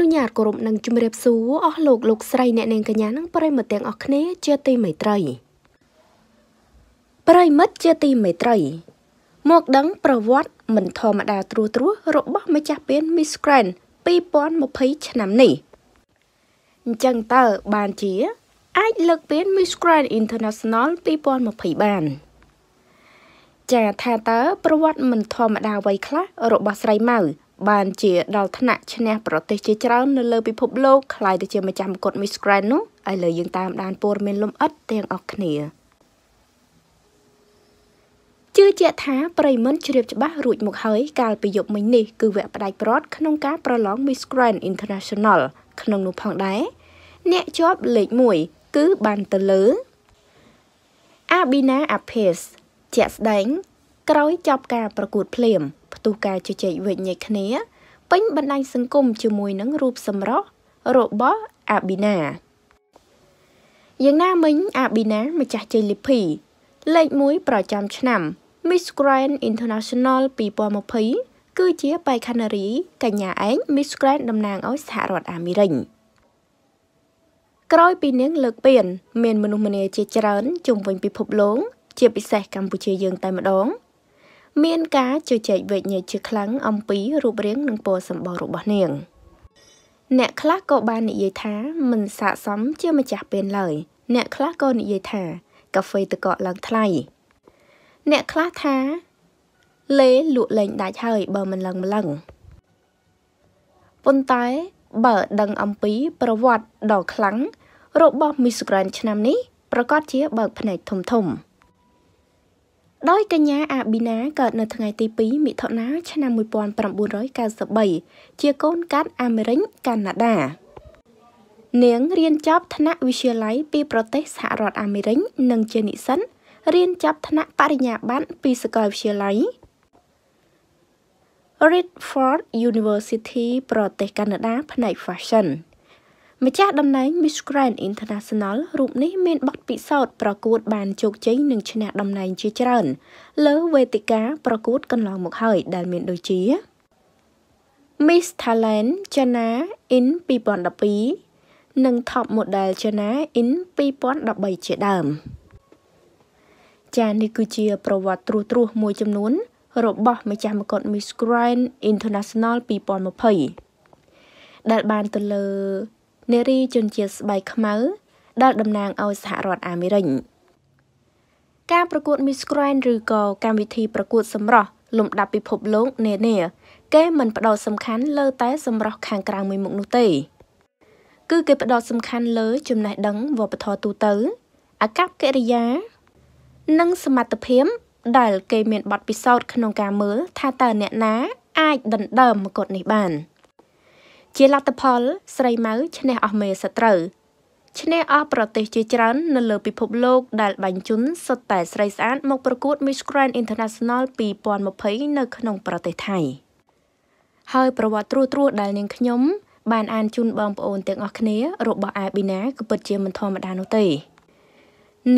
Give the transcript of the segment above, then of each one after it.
នុញ្ញាតគោរពនិងជម្រាបសួរអស់លោកលោកស្រីអ្នកនាងកញ្ញានិងប្រិមត្តទាំងអស់គ្នាជាទីមេត្រីប្រិមត្តជាទីមេត្រីមកដឹង ប្រវត្តិមិនធម្មតាត្រួសត្រាសរបស់ម្ចាស់ពាន Miss Grand 2020ឆ្នាំនេះអញ្ចឹងតើបានជាអាចលើកពាន Miss Grand International 2020បានចាថាតើប្រវត្តិមិនធម្មតាអ្វីខ្លះរបស់ស្រីម៉ៅបានជាដល់ថ្នាក់ឈ្នះប្រទេសជាច្រើននៅលើពិភពលោកខ្លាយទៅជាម្ចាស់មកុដ Miss Grand នោះឥឡូវយើងតាមដានព័ត៌មានលំអិតទាំងអស់គ្នាជឿជាក់ថាប្រិមត្តជ្រាបច្បាស់រួចមកហើយ កាលពីយប់មិញនេះ គឺវគ្គផ្ដាច់ប្រត់ក្នុងការប្រឡង Miss Grand International ក្នុងនោះផងដែរអ្នកជាប់លេខ1គឺបានទៅលើ Abina Apes ជាក់ស្ដែងក្រោយចប់ការប្រកួតភ្លាមផ្ទុះការជជែកវែកញែកគ្នា ពេញបណ្ដាញសង្គមជាមួយនឹងរូបសម្រស់របស់អាប៊ីណាយ៉ាងណាមិញអាប៊ីណាម្ចាស់ជ័យលីភី លេខ1ប្រចាំឆ្នាំ Miss Grand International 2020គឺ ជាបេក្ខនារីកញ្ញាឯង Miss Grand តំណាងឲ្យសហរដ្ឋអាមេរិកក្រោយពីនាងលើកពានមានមនុស្សម្នាជាច្រើនជុំវិញពិភពលោកជាពិសេសកម្ពុជាយើងតែម្ដង។មានការជជែកវែកញែកជាខ្លាំងអំពីរូបរាងនិងពណ៌សម្បុររបស់នាងអ្នកខ្លះក៏បាននិយាយថាមិនស័ក្តិសមជាម្ចាស់ពេនឡើយអ្នកខ្លះក៏និយាយថាកាហ្វេទឹកកកឡើងថ្លៃអ្នកខ្លះថា លេលក់លែងដាច់ហើយបើមិនឡើងម្លឹងប៉ុន្តែបើដឹងអំពីប្រវត្តិដ៏ខ្លាំងរបស់មីសក្រានឆ្នាំនេះប្រកាសជាបើកភ្នែកធំធំដោយកញ្ញាអាប៊ីណាកើតនៅថ្ងៃទី2មិថុនាឆ្នាំ1993ជាកូនកាត់អាមេរិកកាណាដា នាងរៀនចប់ ថ្នាក់វិទ្យាល័យពីប្រទេសសហរដ្ឋអាមេរិកនិងជានិស្សិតរៀនចប់ថ្នាក់បរិញ្ញាបត្រពីសាកលវិទ្យាល័យ Redford University ប្រទេស កាណាដាផ្នែក Fashion ម្ចាស់តំណែង Miss Grand International រូបនេះមានបទពិសោធន៍ប្រកួតបានជោគជ័យនិងឈ្នះតំណែងជាច្រើនលើវេទិកាប្រកួតកន្លងមកហើយដែលមាន ដូចជា Miss Thailand China in 2012និង Top Model China in 2013ជាដើម ចានេះគឺជា ប្រវត្តិត្រួសត្រាសមួយចំនួន របស់ម្ចាស់មកុដ Miss Grand International 2020ដែលបានទៅលើនារីជនជាតិស្បែកខ្មៅដែលតំណាងឲ្យសហរដ្ឋអាមេរិកការប្រកួត Miss Grand ឬក៏កម្មវិធីប្រកួត សម្រស់លំដាប់ពិភពលោកនានាគេមិនផ្ដោតសំខាន់លើតែសម្រស់ខាងក្រៅមួយមុខនោះទេ គឺគេផ្ដោតសំខាន់លើចំណេះដឹងវប្បធម៌ទូទៅ អាកប្បកិរិយា និងសមត្ថភាពដែល គេមានបទពិសោធន៍ក្នុងការមើលថាតើអ្នកណា អាចដណ្ដើមមកុដនេះបាន។ជាលទ្ធផល ស្រីម៉ៅឈ្នះអស់មេសត្រូវឈ្នះអស់ប្រទេសជាច្រើន នៅលើពិភពលោកដែលបាញ់ជុនសុទ្ធតែស្រីស្អាតមកប្រកួត Miss Grand International 2020នៅក្នុង ប្រទេសថៃហើយប្រវត្តិត្រួសត្រាសដែលនាងខ្ញុំបានអានជូនបងប្អូនទាំងអស់គ្នារបស់អាប៊ីណាក៏ពិតជាមិនធម្មតានោះទេ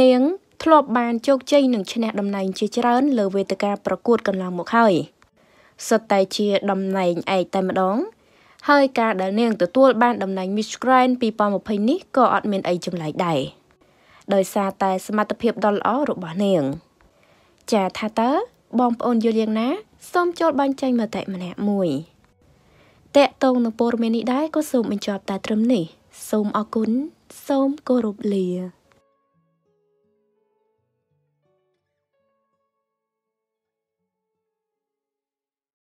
នាងធ្លាប់បានជោគជ័យនឹងឈ្នះតំណែងជាច្រើនលើវេទិកាប្រកួតកន្លងមកហើយសុទ្ធតែជាតំណែងឯកតែម្ដងហើយការដែលនាងទទួល បានតំណែង Miss Grand 2020នេះក៏អត់មានអីចម្លែកដែរដោយសារតែសមត្ថភាពដ៏ល្អរបស់នាងចាថាតើបងប្អូនយល់យ៉ាងណាសូមចូលបាញ់ចេញមតិម្នាក់មួយតកតងនឹងព័ត៌មាននេះដែរក៏សូមបញ្ចប់តែត្រឹមនេះ សូមអរគុណសូមគោរពលា